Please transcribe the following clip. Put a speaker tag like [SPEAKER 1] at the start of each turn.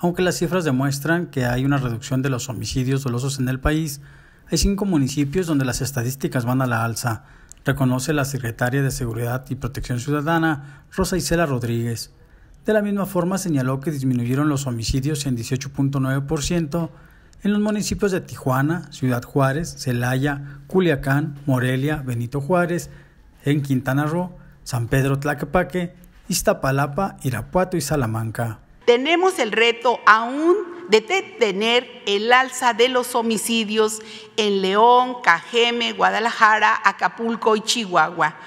[SPEAKER 1] Aunque las cifras demuestran que hay una reducción de los homicidios dolosos en el país, hay cinco municipios donde las estadísticas van a la alza, reconoce la secretaria de Seguridad y Protección Ciudadana, Rosa Isela Rodríguez. De la misma forma señaló que disminuyeron los homicidios en 18.9% en los municipios de Tijuana, Ciudad Juárez, Celaya, Culiacán, Morelia, Benito Juárez, en Quintana Roo, San Pedro Tlaquepaque, Iztapalapa, Irapuato y Salamanca
[SPEAKER 2] tenemos el reto aún de detener el alza de los homicidios en León, Cajeme, Guadalajara, Acapulco y Chihuahua.